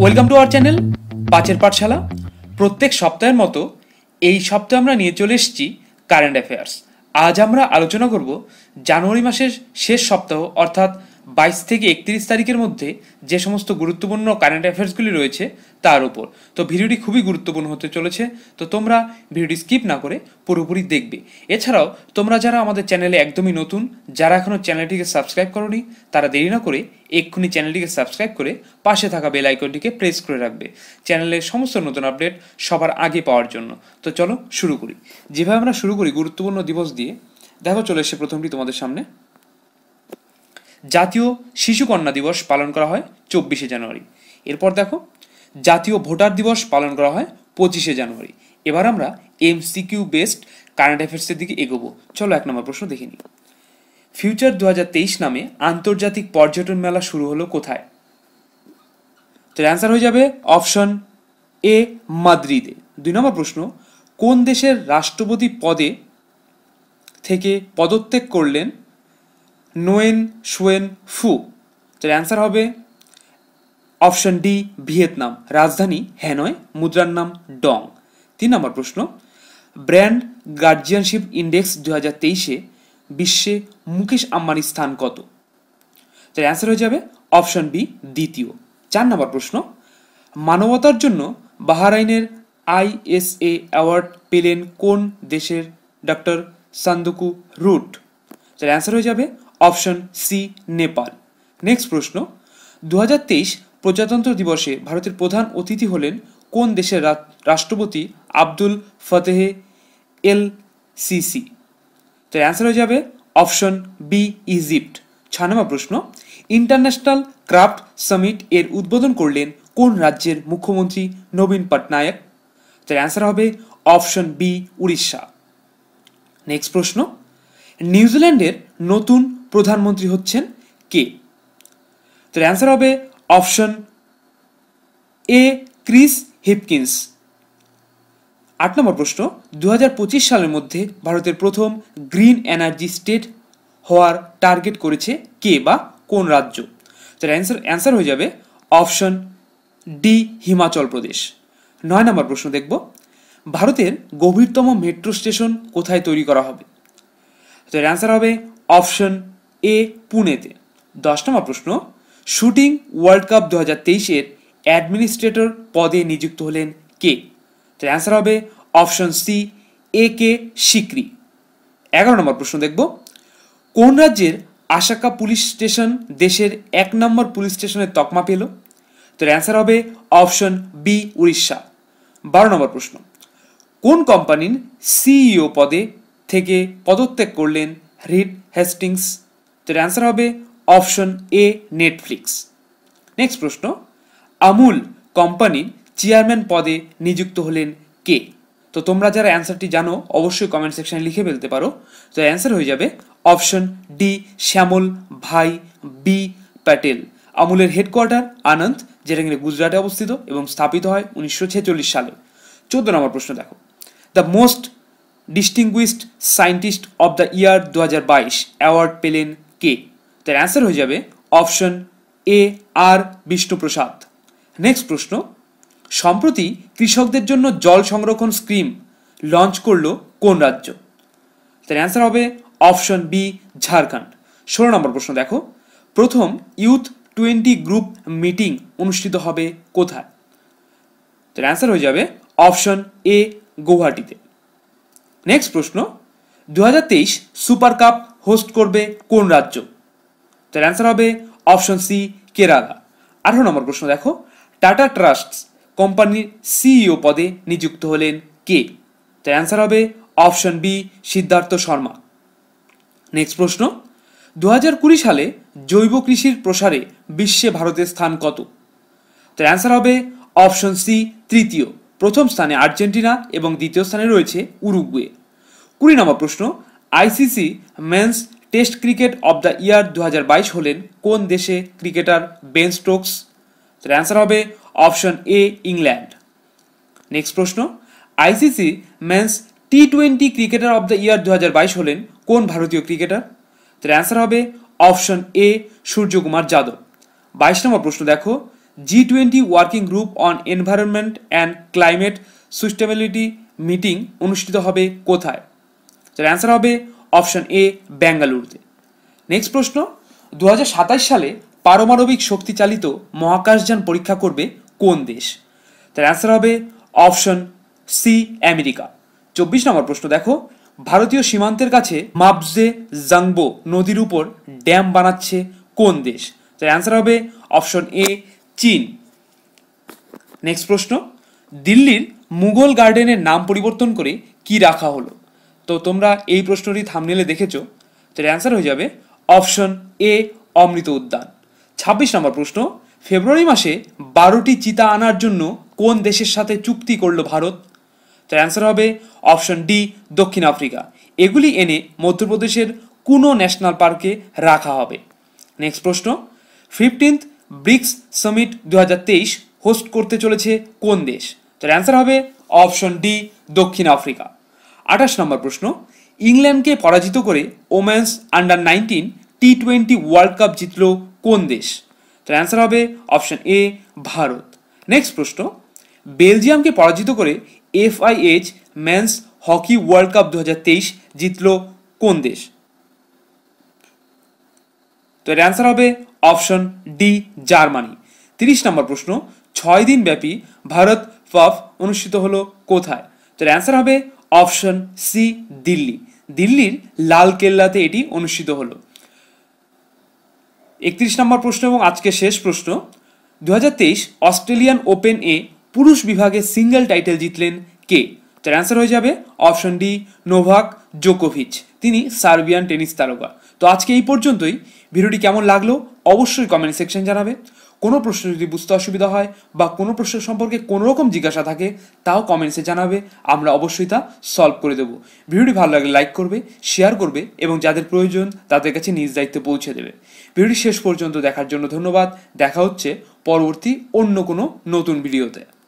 welcome to our channel পাঁচের পাঠশালা প্রত্যেক সপ্তাহের মতো এই সপ্তাহে আমরা নিয়ে চলে এসেছি কারেন্ট অ্যাফেয়ার্স আজ আমরা আলোচনা করব জানুয়ারি মাসের শেষ সপ্তাহ অর্থাৎ বাইশ থেকে একত্রিশ তারিখের মধ্যে যে সমস্ত গুরুত্বপূর্ণ কারেন্ট অ্যাফেয়ার্সগুলি রয়েছে তার উপর তো ভিডিওটি খুবই গুরুত্বপূর্ণ হতে চলেছে তো তোমরা ভিডিওটি স্কিপ না করে পুরোপুরি দেখবে এছাড়াও তোমরা যারা আমাদের চ্যানেলে একদমই নতুন যারা এখনও চ্যানেলটিকে সাবস্ক্রাইব করনি তারা দেরি না করে এক্ষুনি চ্যানেলটিকে সাবস্ক্রাইব করে পাশে থাকা বেল আইকনটিকে প্রেস করে রাখবে চ্যানেলের সমস্ত নতুন আপডেট সবার আগে পাওয়ার জন্য তো চলো শুরু করি যেভাবে আমরা শুরু করি গুরুত্বপূর্ণ দিবস দিয়ে দেখো চলে এসে প্রথমটি তোমাদের সামনে জাতীয় শিশু কন্যা দিবস পালন করা হয় চব্বিশে জানুয়ারি এরপর দেখো জাতীয় ভোটার দিবস পালন করা হয় পঁচিশে জানুয়ারি এবার আমরা এমসিকিউ বেসড কারেন্ট অ্যাফেয়ার্সের দিকে এগোবো চলো এক নম্বর প্রশ্ন দেখে নিই ফিউচার দু নামে আন্তর্জাতিক পর্যটন মেলা শুরু হলো কোথায় তো অ্যান্সার হয়ে যাবে অপশন এ মাদ্রিদে দুই নম্বর প্রশ্ন কোন দেশের রাষ্ট্রপতি পদে থেকে পদত্যাগ করলেন নোয়েন শুয়েন ফু তার অ্যান্সার হবে অপশন ডি ভিয়েতনাম রাজধানী হ্যানয় মুদ্রার নাম ডং তিন নম্বর প্রশ্ন ব্র্যান্ড গার্জিয়ানশিপ ইন্ডেক্স দু হাজার তেইশে বিশ্বে মুকেশ আম্বানির স্থান কত তাহলে অ্যান্সার হয়ে যাবে অপশন বি দ্বিতীয় চার নম্বর প্রশ্ন মানবতার জন্য বাহারাইনের আইএসএ অ্যাওয়ার্ড পেলেন কোন দেশের ডক্টর সান্দুকু রুট তাহলে অ্যান্সার হয়ে যাবে অপশন সি নেপাল নেক্সট প্রশ্ন দু প্রজাতন্ত্র দিবসে ভারতের প্রধান অতিথি হলেন কোন দেশের রাষ্ট্রপতি আব্দুল ফতেহে এল সিসি তো অ্যান্সার হয়ে যাবে অপশন বি ইজিপ্ট ছানামা প্রশ্ন ইন্টারন্যাশনাল ক্রাফট সামিট এর উদ্বোধন করলেন কোন রাজ্যের মুখ্যমন্ত্রী নবীন পটনায়ক তার অ্যান্সার হবে অপশন বি উড়িষ্যা নেক্সট প্রশ্ন নিউজিল্যান্ডের নতুন প্রধানমন্ত্রী হচ্ছেন কে তাহলে অ্যান্সার হবে অপশন এ ক্রিস হিপকিন্স আট নম্বর প্রশ্ন দু সালের মধ্যে ভারতের প্রথম গ্রিন এনার্জি স্টেট হওয়ার টার্গেট করেছে কে বা কোন রাজ্য তার অ্যান্সার অ্যান্সার হয়ে যাবে অপশন ডি হিমাচল প্রদেশ নয় নম্বর প্রশ্ন দেখব ভারতের গভীরতম মেট্রো স্টেশন কোথায় তৈরি করা হবে তার অ্যান্সার হবে অপশন এ পুনেতে দশ নম্বর প্রশ্ন শুটিং ওয়ার্ল্ড কাপ দু হাজার তেইশের অ্যাডমিনিস্ট্রেটর পদে নিযুক্ত হলেন কে তাই অ্যান্সার হবে option C A K Sikri এগারো নম্বর প্রশ্ন দেখব কোন রাজ্যের আশাকা পুলিশ স্টেশন দেশের এক নম্বর পুলিশ স্টেশনের তকমা পেল তোর অ্যান্সার হবে অপশন বি উড়িষ্যা বারো নম্বর প্রশ্ন কোন কোম্পানির সিইও e পদে থেকে পদত্যাগ করলেন রিড হেস্টিংস তো অ্যান্সার হবে অপশন এ নেটফ্লিক্স নেক্সট প্রশ্ন আমুল কোম্পানির চেয়ারম্যান পদে নিযুক্ত হলেন কে তো তোমরা যারা অ্যান্সারটি জানো অবশ্যই কমেন্ট সেকশনে লিখে ফেলতে পারো তো অ্যান্সার হয়ে যাবে option D Shyamal Bhai B Patel আমুলের হেডকোয়ার্টার আনন্দ যেটা কিন্তু গুজরাটে অবস্থিত এবং স্থাপিত হয় উনিশশো ছেচল্লিশ সালে চোদ্দ নম্বর প্রশ্ন দেখো the most distinguished scientist of the year দু হাজার বাইশ অ্যাওয়ার্ড পেলেন কে তার অ্যান্সার হয়ে যাবে option A R Vishnuprasad next প্রশ্ন সম্প্রতি কৃষকদের জন্য জল সংরক্ষণ স্কিম লঞ্চ করল কোন রাজ্য তার অ্যান্সার হবে অপশন বি ঝাড়খণ্ড ষোলো নম্বর প্রশ্ন দেখো প্রথম ইউথ টোয়েন্টি গ্রুপ মিটিং অনুষ্ঠিত হবে কোথায় তার অ্যান্সার হয়ে যাবে অপশন এ গৌহাটিতে নেক্সট প্রশ্ন দু সুপার কাপ হোস্ট করবে কোন রাজ্য তার অ্যান্সার হবে অপশন সি কেরালা আঠারো নম্বর প্রশ্ন দেখো টাটা ট্রাস্ট কোম্পানির সিইও e পদে নিযুক্ত হলেন কে তার অ্যান্সার হবে option B Siddharth Sharma next প্রশ্ন দু কুড়ি সালে জৈব কৃষির প্রসারে বিশ্বে ভারতের স্থান কত তার অ্যান্সার হবে অপশন সি তৃতীয় প্রথম স্থানে আর্জেন্টিনা এবং দ্বিতীয় স্থানে রয়েছে উরুগুয়ে কুড়ি নম্বর প্রশ্ন ICC men's test cricket of the year দু হলেন কোন দেশে ক্রিকেটার বেন স্টোকস তার অ্যান্সার হবে অপশন এ ইংল্যান্ড নেক্সট প্রশ্ন ICC men's T twenty cricketer of the year দু হলেন কোন ভারতীয় ক্রিকেটার তার অ্যান্সার হবে অপশন এ সূর্যকুমার যাদব বাইশ নম্বর প্রশ্ন দেখো G twenty working group on environment and climate sustainability meeting অনুষ্ঠিত হবে কোথায় তার অ্যান্সার হবে অপশন এ ব্যাঙ্গালুরুতে নেক্সট প্রশ্ন দু সালে পারমাণবিক শক্তি চালিত মহাকাশযান পরীক্ষা করবে কোন দেশ তার অ্যান্সার হবে অপশন সি আমেরিকা চব্বিশ নম্বর প্রশ্ন দেখো ভারতীয় সীমান্তের কাছে মাবজে জাংবো নদীর উপর ড্যাম বানাচ্ছে কোন দেশ তার অ্যান্সার হবে অপশন এ চীন নেক্সট প্রশ্ন দিল্লির মুঘল গার্ডেনের নাম পরিবর্তন করে কি রাখা হলো তো তোমরা এই প্রশ্নটি থামনেলে দেখেছো তার অ্যান্সার হয়ে যাবে অপশন এ অমৃত উদ্যান ছাব্বিশ নম্বর প্রশ্ন ফেব্রুয়ারি মাসে বারোটি চিতা আনার জন্য কোন দেশের সাথে চুক্তি করল ভারত তার অ্যান্সার হবে অপশন ডি দক্ষিণ আফ্রিকা এগুলি এনে মধ্যপ্রদেশের কোনো ন্যাশনাল পার্কে রাখা হবে নেক্সট প্রশ্ন ফিফটিন্থ ব্রিক্স সামিট দু হোস্ট করতে চলেছে কোন দেশ তার অ্যান্সার হবে অপশন ডি দক্ষিণ আফ্রিকা আঠাশ নম্বর প্রশ্ন ইংল্যান্ডকে পরাজিত করে women's under nineteen T twenty world cup জিতল কোন দেশ তার অ্যান্সার হবে অপশন এ ভারত নেক্সট প্রশ্ন বেলজিয়ামকে পরাজিত করে FIH men's hockey world cup দু হাজার তেইশ জিতল কোন দেশ তো এর অ্যান্সার হবে অপশন ডি জার্মানি তিরিশ নম্বর প্রশ্ন ছয় দিন ব্যাপী ভারত ফাফ অনুষ্ঠিত হলো কোথায় তো এর অ্যান্সার হবে অপশন সি দিল্লি দিল্লির লালকেল্লাতে এটি অনুষ্ঠিত হলো একত্রিশ নম্বর প্রশ্ন এবং আজকে শেষ প্রশ্ন দু অস্ট্রেলিয়ান ওপেন এ পুরুষ বিভাগে সিঙ্গেল টাইটেল জিতলেন কে তার অ্যান্সার হয়ে যাবে অপশন ডি নোভাক জোকোভিচ তিনি সার্বিয়ান টেনিস তারকা তো আজকে এই পর্যন্তই ভিডিওটি কেমন লাগলো অবশ্যই কমেন্ট সেকশন জানাবে কোনো প্রশ্ন যদি বুঝতে অসুবিধা হয় বা কোনো প্রশ্ন সম্পর্কে কোনো রকম জিজ্ঞাসা থাকে তাও কমেন্টসে জানাবে আমরা অবশ্যই তা সলভ করে দেবো ভিডিওটি ভালো লাগলে লাইক করবে শেয়ার করবে এবং যাদের প্রয়োজন তাদের কাছে নিজ দায়িত্বে পৌঁছে দেবে ভিডিওটি শেষ পর্যন্ত দেখার জন্য ধন্যবাদ দেখা হচ্ছে পরবর্তী অন্য কোনো নতুন ভিডিওতে